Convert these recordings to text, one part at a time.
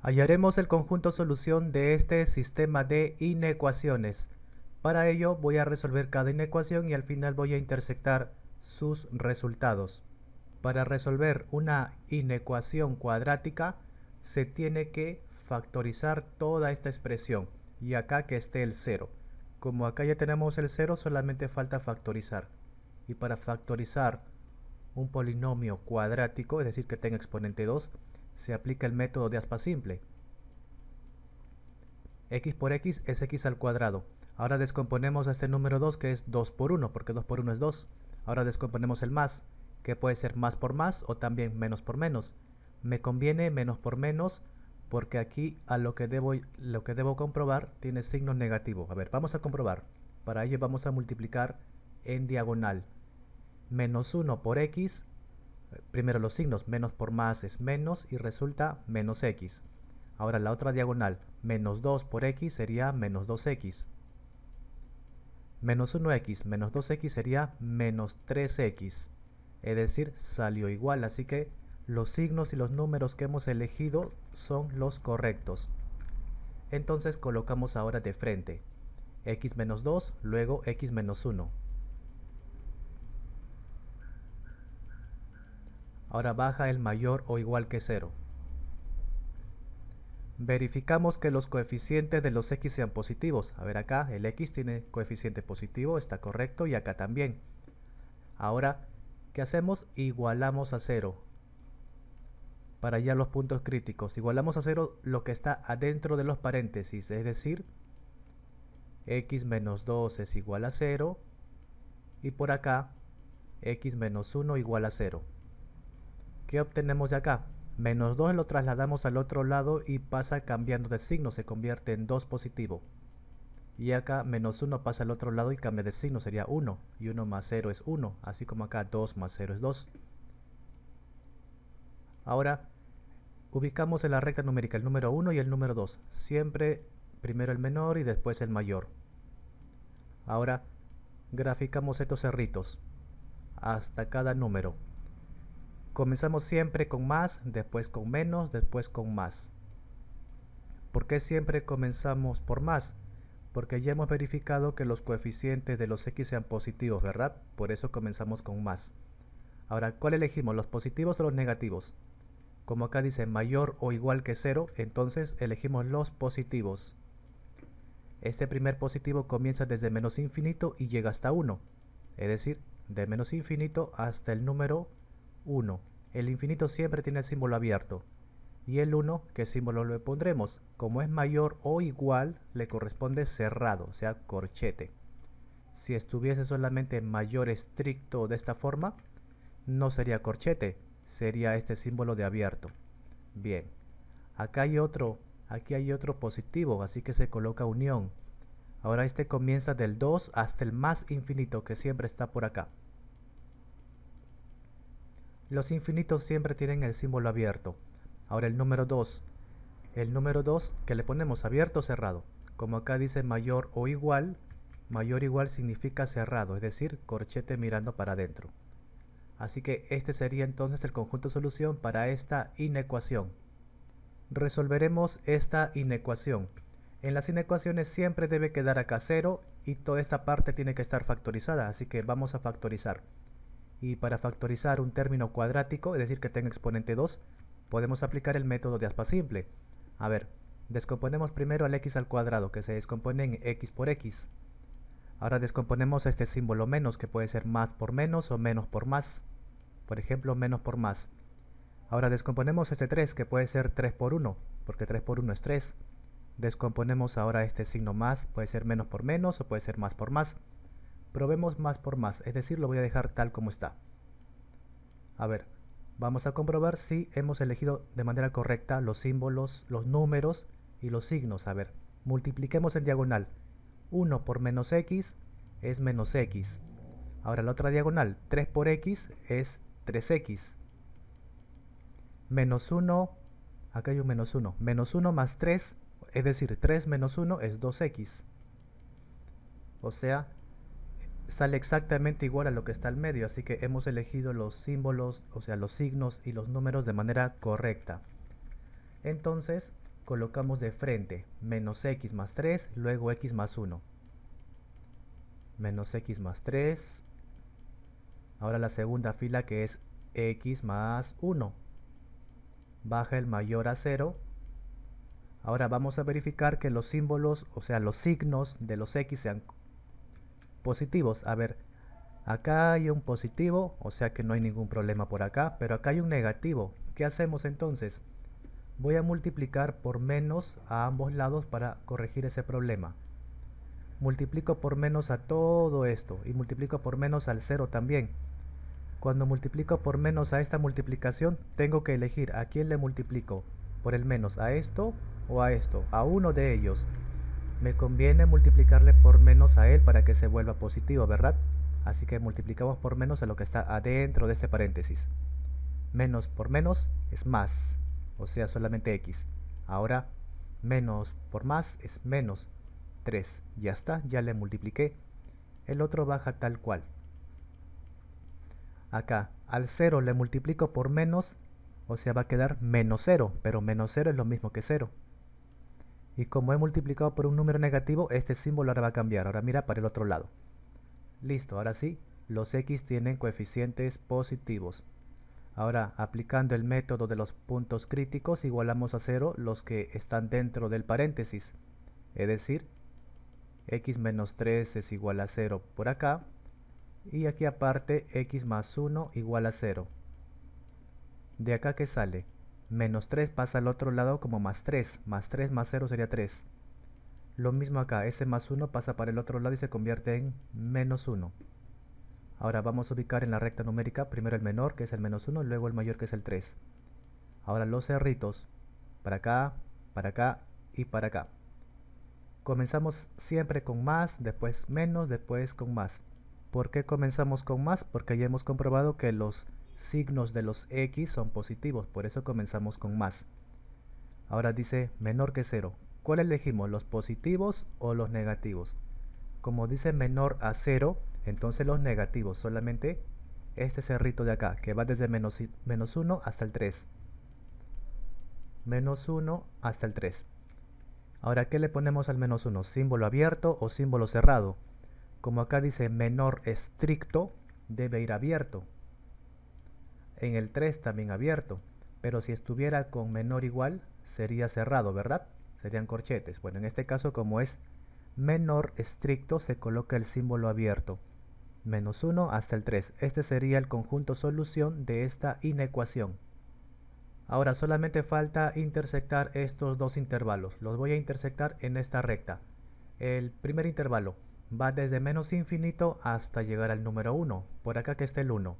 Hallaremos el conjunto solución de este sistema de inecuaciones. Para ello voy a resolver cada inecuación y al final voy a intersectar sus resultados. Para resolver una inecuación cuadrática se tiene que factorizar toda esta expresión y acá que esté el 0. Como acá ya tenemos el 0 solamente falta factorizar. Y para factorizar un polinomio cuadrático, es decir que tenga exponente 2, se aplica el método de aspa simple. x por x es x al cuadrado. Ahora descomponemos este número 2 que es 2 por 1, porque 2 por 1 es 2. Ahora descomponemos el más, que puede ser más por más o también menos por menos. Me conviene menos por menos porque aquí a lo que debo, lo que debo comprobar tiene signo negativo. A ver, vamos a comprobar. Para ello vamos a multiplicar en diagonal. Menos 1 por x primero los signos, menos por más es menos y resulta menos x. Ahora la otra diagonal, menos 2 por x sería menos 2x. Menos 1x menos 2x sería menos 3x. Es decir, salió igual, así que los signos y los números que hemos elegido son los correctos. Entonces colocamos ahora de frente x menos 2, luego x menos 1. Ahora baja el mayor o igual que 0. Verificamos que los coeficientes de los x sean positivos. A ver acá, el x tiene coeficiente positivo, está correcto, y acá también. Ahora, ¿qué hacemos? Igualamos a 0 para hallar los puntos críticos. Igualamos a 0 lo que está adentro de los paréntesis, es decir, x menos 2 es igual a 0 y por acá x menos 1 igual a 0. ¿Qué obtenemos de acá? Menos 2 lo trasladamos al otro lado y pasa cambiando de signo, se convierte en 2 positivo. Y acá menos 1 pasa al otro lado y cambia de signo, sería 1. Y 1 más 0 es 1, así como acá 2 más 0 es 2. Ahora, ubicamos en la recta numérica el número 1 y el número 2. Siempre primero el menor y después el mayor. Ahora, graficamos estos cerritos hasta cada número. Comenzamos siempre con más, después con menos, después con más. ¿Por qué siempre comenzamos por más? Porque ya hemos verificado que los coeficientes de los x sean positivos, ¿verdad? Por eso comenzamos con más. Ahora, ¿cuál elegimos? ¿Los positivos o los negativos? Como acá dice mayor o igual que 0, entonces elegimos los positivos. Este primer positivo comienza desde menos infinito y llega hasta 1. Es decir, de menos infinito hasta el número 1. El infinito siempre tiene el símbolo abierto. Y el 1, ¿qué símbolo le pondremos? Como es mayor o igual, le corresponde cerrado, o sea, corchete. Si estuviese solamente mayor estricto de esta forma, no sería corchete, sería este símbolo de abierto. Bien, acá hay otro, aquí hay otro positivo, así que se coloca unión. Ahora este comienza del 2 hasta el más infinito que siempre está por acá. Los infinitos siempre tienen el símbolo abierto. Ahora el número 2. El número 2 que le ponemos abierto o cerrado. Como acá dice mayor o igual, mayor o igual significa cerrado, es decir, corchete mirando para adentro. Así que este sería entonces el conjunto solución para esta inecuación. Resolveremos esta inecuación. En las inecuaciones siempre debe quedar acá cero y toda esta parte tiene que estar factorizada, así que vamos a factorizar y para factorizar un término cuadrático, es decir, que tenga exponente 2, podemos aplicar el método de aspa simple. A ver, descomponemos primero al x al cuadrado, que se descompone en x por x. Ahora descomponemos este símbolo menos, que puede ser más por menos o menos por más. Por ejemplo, menos por más. Ahora descomponemos este 3, que puede ser 3 por 1, porque 3 por 1 es 3. Descomponemos ahora este signo más, puede ser menos por menos o puede ser más por más probemos más por más, es decir, lo voy a dejar tal como está. A ver, vamos a comprobar si hemos elegido de manera correcta los símbolos, los números y los signos. A ver, multipliquemos en diagonal. 1 por menos x es menos x. Ahora la otra diagonal, 3 por x es 3x. Menos 1, acá hay un menos 1. Menos 1 más 3, es decir, 3 menos 1 es 2x. O sea, sale exactamente igual a lo que está al medio, así que hemos elegido los símbolos, o sea, los signos y los números de manera correcta. Entonces, colocamos de frente menos x más 3, luego x más 1. Menos x más 3. Ahora la segunda fila que es x más 1. Baja el mayor a 0. Ahora vamos a verificar que los símbolos, o sea, los signos de los x sean positivos. A ver, acá hay un positivo, o sea que no hay ningún problema por acá, pero acá hay un negativo. ¿Qué hacemos entonces? Voy a multiplicar por menos a ambos lados para corregir ese problema. Multiplico por menos a todo esto y multiplico por menos al cero también. Cuando multiplico por menos a esta multiplicación, tengo que elegir a quién le multiplico. Por el menos, a esto o a esto, a uno de ellos me conviene multiplicarle por menos a él para que se vuelva positivo, ¿verdad? Así que multiplicamos por menos a lo que está adentro de este paréntesis. Menos por menos es más, o sea, solamente x. Ahora, menos por más es menos 3. Ya está, ya le multipliqué. El otro baja tal cual. Acá, al 0 le multiplico por menos, o sea, va a quedar menos 0, pero menos 0 es lo mismo que 0. Y como he multiplicado por un número negativo, este símbolo ahora va a cambiar. Ahora mira para el otro lado. Listo, ahora sí, los x tienen coeficientes positivos. Ahora, aplicando el método de los puntos críticos, igualamos a cero los que están dentro del paréntesis. Es decir, x menos 3 es igual a 0 por acá. Y aquí aparte, x más 1 igual a 0. ¿De acá qué sale? Menos 3 pasa al otro lado como más 3. Más 3 más 0 sería 3. Lo mismo acá, ese más 1 pasa para el otro lado y se convierte en menos 1. Ahora vamos a ubicar en la recta numérica primero el menor, que es el menos 1, luego el mayor, que es el 3. Ahora los cerritos, para acá, para acá y para acá. Comenzamos siempre con más, después menos, después con más. ¿Por qué comenzamos con más? Porque ya hemos comprobado que los signos de los x son positivos, por eso comenzamos con más. Ahora dice menor que 0. ¿Cuál elegimos? ¿Los positivos o los negativos? Como dice menor a 0, entonces los negativos, solamente este cerrito de acá, que va desde menos, 1 hasta el 3. Menos 1 hasta el 3. Ahora, ¿qué le ponemos al menos 1? ¿Símbolo abierto o símbolo cerrado? Como acá dice menor estricto, debe ir abierto en el 3 también abierto, pero si estuviera con menor igual sería cerrado, ¿verdad? Serían corchetes. Bueno, en este caso como es menor estricto se coloca el símbolo abierto, menos 1 hasta el 3. Este sería el conjunto solución de esta inecuación. Ahora solamente falta intersectar estos dos intervalos. Los voy a intersectar en esta recta. El primer intervalo va desde menos infinito hasta llegar al número 1, por acá que está el 1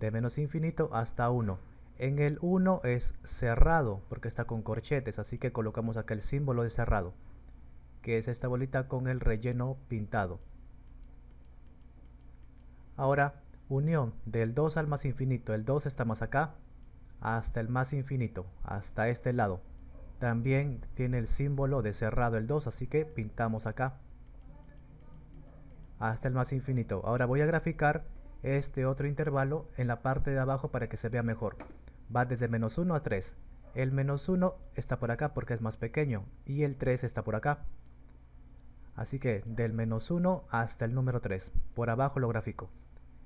de menos infinito hasta 1. En el 1 es cerrado, porque está con corchetes, así que colocamos acá el símbolo de cerrado, que es esta bolita con el relleno pintado. Ahora, unión del 2 al más infinito. El 2 está más acá, hasta el más infinito, hasta este lado. También tiene el símbolo de cerrado el 2, así que pintamos acá hasta el más infinito. Ahora voy a graficar este otro intervalo en la parte de abajo para que se vea mejor. Va desde menos 1 a 3. El menos 1 está por acá porque es más pequeño y el 3 está por acá. Así que del menos 1 hasta el número 3, por abajo lo gráfico.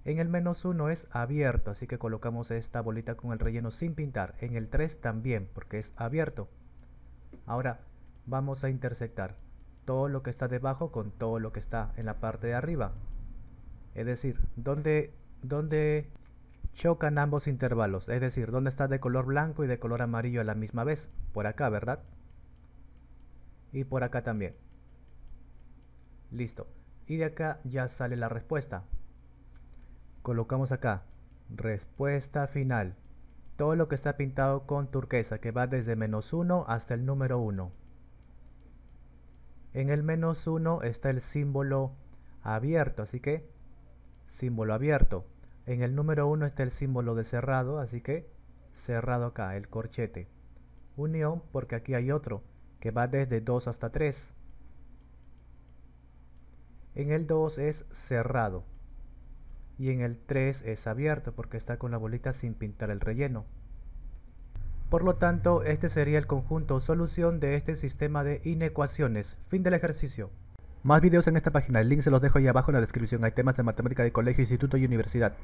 En el menos 1 es abierto, así que colocamos esta bolita con el relleno sin pintar. En el 3 también, porque es abierto. Ahora vamos a intersectar todo lo que está debajo con todo lo que está en la parte de arriba. Es decir, ¿dónde, dónde chocan ambos intervalos? Es decir, ¿dónde está de color blanco y de color amarillo a la misma vez? Por acá, ¿verdad? Y por acá también. Listo. Y de acá ya sale la respuesta. Colocamos acá. Respuesta final. Todo lo que está pintado con turquesa, que va desde menos 1 hasta el número 1. En el menos 1 está el símbolo abierto, así que símbolo abierto. En el número 1 está el símbolo de cerrado, así que cerrado acá, el corchete. Unión porque aquí hay otro, que va desde 2 hasta 3. En el 2 es cerrado. Y en el 3 es abierto porque está con la bolita sin pintar el relleno. Por lo tanto, este sería el conjunto solución de este sistema de inecuaciones. Fin del ejercicio. Más videos en esta página, el link se los dejo ahí abajo en la descripción. Hay temas de matemática de colegio, instituto y universidad.